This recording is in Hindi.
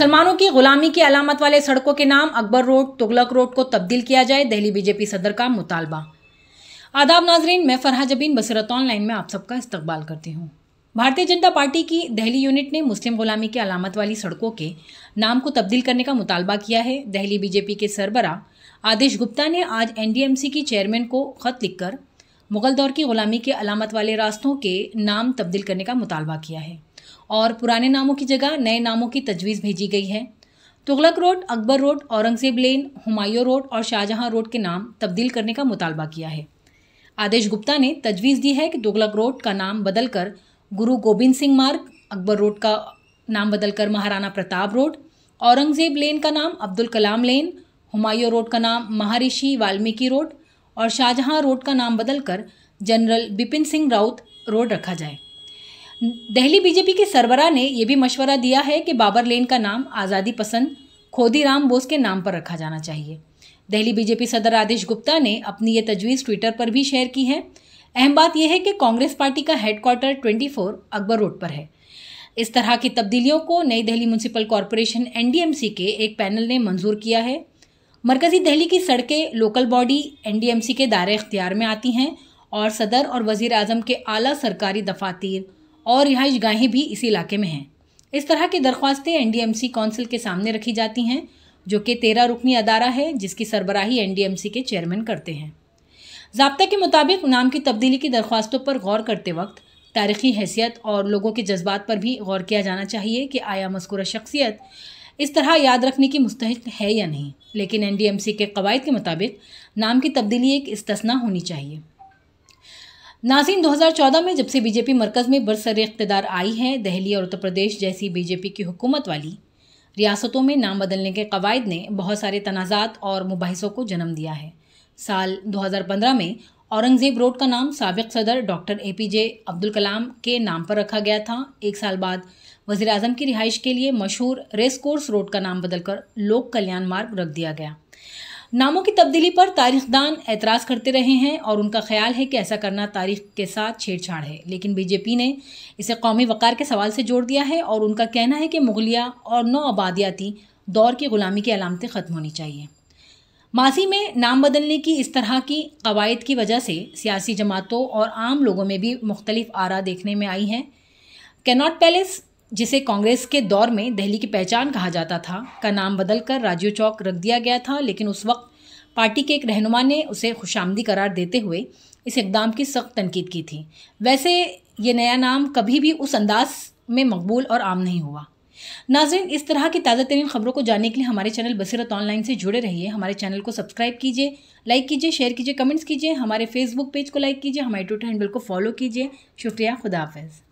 मुसलमानों की गुलामी की अलामत वाले सड़कों के नाम अकबर रोड तुगलक रोड को तब्दील किया जाए दिल्ली बीजेपी सदर का मुतालबा आदाब नाजरीन मैं फरहा जबीन बसरत ऑनलाइन में आप सबका इस्तकबाल करती हूँ भारतीय जनता पार्टी की दहली यूनिट ने मुस्लिम गुलामी की अलामत वाली सड़कों के नाम को तब्दील करने का मुतालबा किया है दहली बीजेपी के सरबरा आदेश गुप्ता ने आज एनडीएमसी की चेयरमैन को खत लिखकर मुगल दौर की गुलामी के अलामत वाले रास्तों के नाम तब्दील करने का मुतालबा किया है और पुराने नामों की जगह नए नामों की तजवीज़ भेजी गई है Tughlaq road Akbar road Aurangzeb lane Humayun road और शाहजहां रोड के नाम तब्दील करने का मुतालबा किया है आदेश गुप्ता ने तजवीज़ दी है कि तुगलक रोड का नाम बदलकर गुरु गोबिंद सिंह मार्ग अकबर रोड का नाम बदलकर महाराणा प्रताप रोड औरंगजेब लेन का नाम अब्दुल कलाम लेन हुमायूं रोड का नाम महर्षि वाल्मीकि रोड और शाहजहां रोड का नाम बदलकर जनरल बिपिन सिंह राउत रोड रखा जाए दिल्ली बीजेपी के सरबरा ने यह भी मशवरा दिया है कि बाबर लेन का नाम आज़ादी पसंद खोदीराम बोस के नाम पर रखा जाना चाहिए दिल्ली बीजेपी सदर आदेश गुप्ता ने अपनी ये तजवीज़ ट्विटर पर भी शेयर की है अहम बात यह है कि कांग्रेस पार्टी का हेडक्वार्टर 24 अकबर रोड पर है इस तरह की तब्दीलियों को नई दिल्ली म्यूनसिपल कॉरपोरेशन एन के एक पैनल ने मंजूर किया है मरकजी दिल्ली की सड़कें लोकल बॉडी एन के दायरे इख्तियार में आती हैं और सदर और वजीर अजम के आला सरकारी दफातर और गाहें भी इस इलाके में हैं इस तरह की दरख्वास्तें सी काउंसिल के सामने रखी जाती हैं जो कि तेरह रुकनी अदारा है जिसकी सरबराही सी के चेयरमैन करते हैं जबते के मुताबिक नाम की तब्दीली की दरख्वास्तों पर गौर करते वक्त तारीखी हैसियत और लोगों के जज्बात पर भी गौर किया जाना चाहिए कि आया मस्कूरा शख्सियत इस तरह याद रखने की मुस्तक है या नहीं लेकिन सी के कवायद के मुताबिक नाम की तब्दीली एक इस्तना होनी चाहिए नासिन 2014 में जब से बीजेपी मरकज़ में बरसर इकतदार आई है दहली और उत्तर प्रदेश जैसी बीजेपी की हुकूमत वाली रियासतों में नाम बदलने के कवायद ने बहुत सारे तनाज़ात और मुबासों को जन्म दिया है साल 2015 में औरंगज़ेब रोड का नाम सबक सदर doctor A P J Abdul Kalam के नाम पर रखा गया था एक साल बाद वज़ी अजम की रिहाइश के लिए मशहूर रेस कोर्स रोड का नाम बदलकर लोक कल्याण मार्ग रख दिया गया नामों की तब्दीली पर तारीखदान एतराज़ करते रहे हैं और उनका ख्याल है कि ऐसा करना तारीख के साथ छेड़छाड़ है लेकिन बीजेपी ने इसे कौमी वक़ार के सवाल से जोड़ दिया है और उनका कहना है कि मुगलिया और नौ आबादियाती दौर की ग़ुलामी की अलामतें ख़त्म होनी चाहिए माजी में नाम बदलने की इस तरह की कवायद की वजह से सियासी जमातों और आम लोगों में भी मुख्तलिफ आरा देखने में आई हैं कैनॉट पैलेस जिसे कांग्रेस के दौर में दिल्ली की पहचान कहा जाता था का नाम बदलकर राजीव चौक रख दिया गया था लेकिन उस वक्त पार्टी के एक रहनुमा ने उसे खुशामदी करार देते हुए इस इकदाम की सख्त तनकीद की थी वैसे ये नया नाम कभी भी उस अंदाज में मकबूल और आम नहीं हुआ नाजरन इस तरह की ताज़ा तरीन खबरों को जानने के लिए हमारे चैनल बसरत ऑनलाइन से जुड़े रहिए हमारे चैनल को सब्सक्राइब कीजिए लाइक कीजिए शेयर कीजिए कमेंट्स कीजिए हमारे फेसबुक पेज को लाइक कीजिए हमारे ट्विटर हैंडल को फॉलो कीजिए शुक्रिया खुदाफिज़